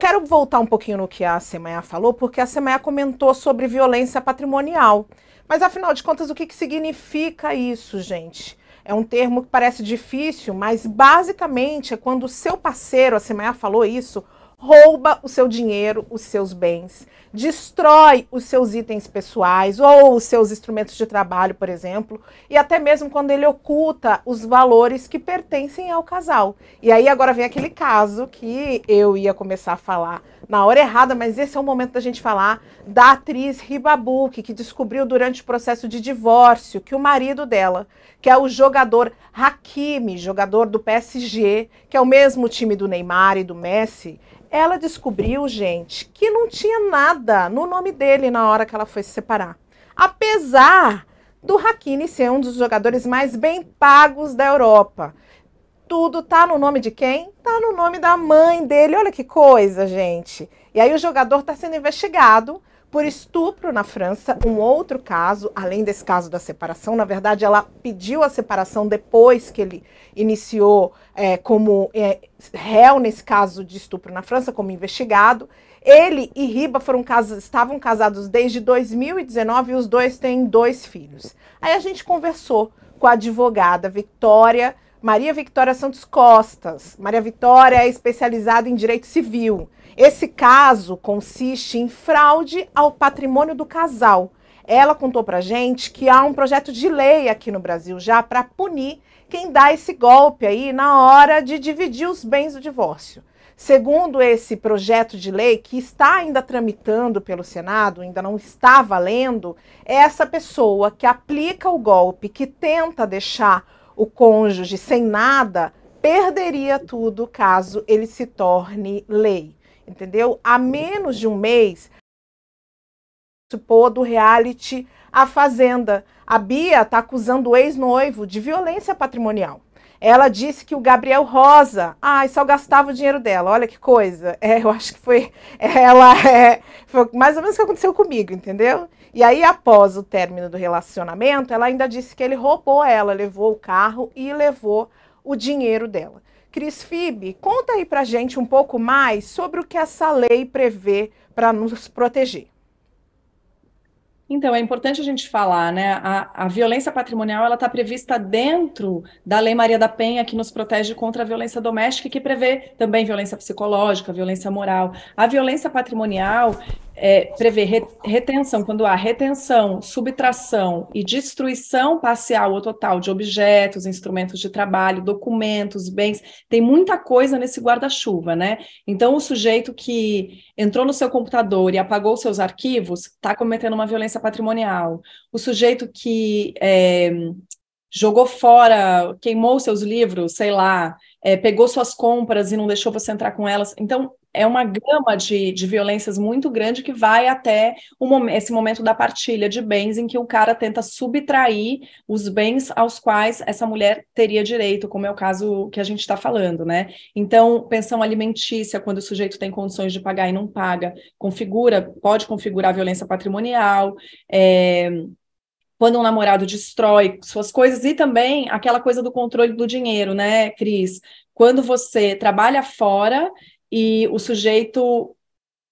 Quero voltar um pouquinho no que a Semaia falou, porque a Semaia comentou sobre violência patrimonial. Mas afinal de contas, o que, que significa isso, gente? É um termo que parece difícil, mas basicamente é quando o seu parceiro, a Semaia falou isso, rouba o seu dinheiro, os seus bens, destrói os seus itens pessoais ou os seus instrumentos de trabalho, por exemplo, e até mesmo quando ele oculta os valores que pertencem ao casal. E aí agora vem aquele caso que eu ia começar a falar na hora errada, mas esse é o momento da gente falar da atriz Ribabu que descobriu durante o processo de divórcio que o marido dela, que é o jogador Hakimi, jogador do PSG, que é o mesmo time do Neymar e do Messi, ela descobriu, gente, que não tinha nada no nome dele na hora que ela foi se separar. Apesar do Hakimi ser um dos jogadores mais bem pagos da Europa tudo tá no nome de quem? Tá no nome da mãe dele. Olha que coisa, gente. E aí o jogador está sendo investigado por estupro na França, um outro caso, além desse caso da separação. Na verdade, ela pediu a separação depois que ele iniciou é, como é, réu nesse caso de estupro na França, como investigado. Ele e Riba foram casos, estavam casados desde 2019 e os dois têm dois filhos. Aí a gente conversou com a advogada Victoria Maria Victoria Santos Costas. Maria Vitória é especializada em direito civil. Esse caso consiste em fraude ao patrimônio do casal. Ela contou pra gente que há um projeto de lei aqui no Brasil já para punir quem dá esse golpe aí na hora de dividir os bens do divórcio. Segundo esse projeto de lei, que está ainda tramitando pelo Senado, ainda não está valendo, é essa pessoa que aplica o golpe, que tenta deixar o cônjuge sem nada perderia tudo caso ele se torne lei, entendeu? A menos de um mês, supor do reality A Fazenda. A Bia está acusando o ex-noivo de violência patrimonial. Ela disse que o Gabriel Rosa, ai, ah, só gastava o dinheiro dela. Olha que coisa. É, eu acho que foi é, ela é, foi mais ou menos o que aconteceu comigo, entendeu? E aí após o término do relacionamento, ela ainda disse que ele roubou ela, levou o carro e levou o dinheiro dela. Cris Fibe, conta aí pra gente um pouco mais sobre o que essa lei prevê para nos proteger. Então, é importante a gente falar, né? A, a violência patrimonial ela está prevista dentro da Lei Maria da Penha, que nos protege contra a violência doméstica e que prevê também violência psicológica, violência moral. A violência patrimonial é, prever retenção, quando há retenção, subtração e destruição parcial ou total de objetos, instrumentos de trabalho, documentos, bens, tem muita coisa nesse guarda-chuva, né? Então, o sujeito que entrou no seu computador e apagou seus arquivos está cometendo uma violência patrimonial. O sujeito que é, jogou fora, queimou seus livros, sei lá, é, pegou suas compras e não deixou você entrar com elas. Então, é uma gama de, de violências muito grande que vai até o, esse momento da partilha de bens, em que o cara tenta subtrair os bens aos quais essa mulher teria direito, como é o caso que a gente está falando, né? Então, pensão alimentícia, quando o sujeito tem condições de pagar e não paga, configura, pode configurar violência patrimonial, é, quando um namorado destrói suas coisas e também aquela coisa do controle do dinheiro, né, Cris? Quando você trabalha fora e o sujeito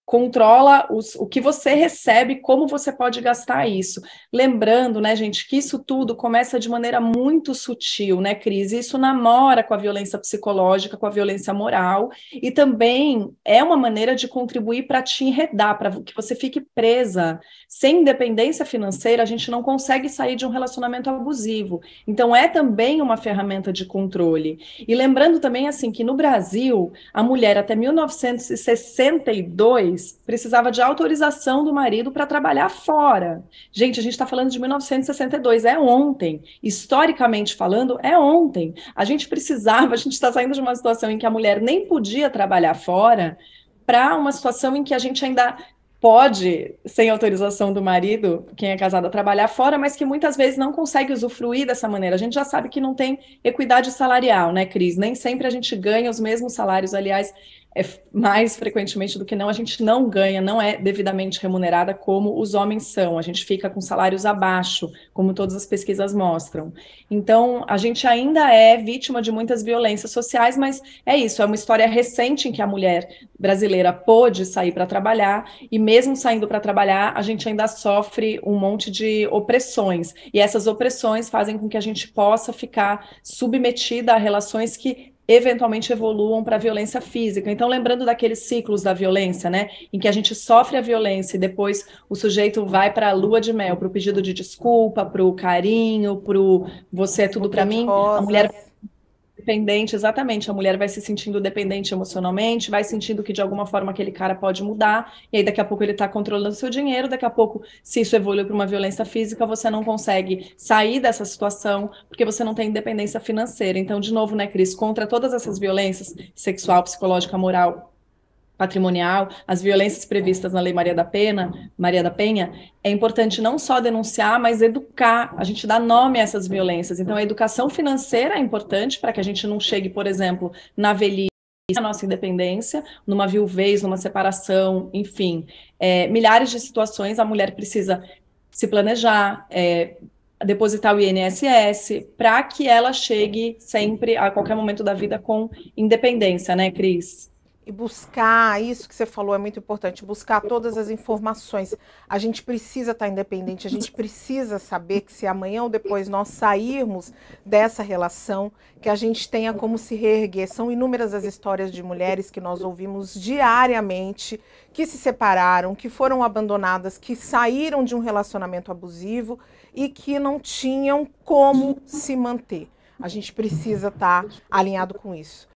controla os, o que você recebe, como você pode gastar isso. Lembrando, né, gente, que isso tudo começa de maneira muito sutil, né, Cris? Isso namora com a violência psicológica, com a violência moral, e também é uma maneira de contribuir para te enredar, para que você fique presa. Sem independência financeira, a gente não consegue sair de um relacionamento abusivo. Então, é também uma ferramenta de controle. E lembrando também, assim, que no Brasil, a mulher até 1962 depois precisava de autorização do marido para trabalhar fora. Gente, a gente está falando de 1962, é ontem. Historicamente falando, é ontem. A gente precisava, a gente está saindo de uma situação em que a mulher nem podia trabalhar fora para uma situação em que a gente ainda pode, sem autorização do marido, quem é casado, trabalhar fora, mas que muitas vezes não consegue usufruir dessa maneira. A gente já sabe que não tem equidade salarial, né, Cris? Nem sempre a gente ganha os mesmos salários, aliás, é, mais frequentemente do que não, a gente não ganha, não é devidamente remunerada como os homens são. A gente fica com salários abaixo, como todas as pesquisas mostram. Então, a gente ainda é vítima de muitas violências sociais, mas é isso, é uma história recente em que a mulher brasileira pôde sair para trabalhar e mesmo saindo para trabalhar, a gente ainda sofre um monte de opressões. E essas opressões fazem com que a gente possa ficar submetida a relações que eventualmente evoluam para violência física. Então, lembrando daqueles ciclos da violência, né, em que a gente sofre a violência e depois o sujeito vai para a lua de mel, para o pedido de desculpa, para o carinho, para o você é tudo para mim, a mulher dependente, exatamente. A mulher vai se sentindo dependente emocionalmente, vai sentindo que de alguma forma aquele cara pode mudar, e aí daqui a pouco ele está controlando seu dinheiro, daqui a pouco, se isso evolui para uma violência física, você não consegue sair dessa situação, porque você não tem independência financeira. Então, de novo, né, Cris, contra todas essas violências, sexual, psicológica, moral, patrimonial, as violências previstas na Lei Maria da Pena, Maria da Penha, é importante não só denunciar, mas educar. A gente dá nome a essas violências. Então, a educação financeira é importante para que a gente não chegue, por exemplo, na velhice a nossa independência, numa viuvez, numa separação, enfim, é, milhares de situações a mulher precisa se planejar, é, depositar o INSS, para que ela chegue sempre, a qualquer momento da vida, com independência, né, Cris? e buscar isso que você falou é muito importante, buscar todas as informações. A gente precisa estar tá independente, a gente precisa saber que se amanhã ou depois nós sairmos dessa relação, que a gente tenha como se reerguer. São inúmeras as histórias de mulheres que nós ouvimos diariamente que se separaram, que foram abandonadas, que saíram de um relacionamento abusivo e que não tinham como se manter. A gente precisa estar tá alinhado com isso.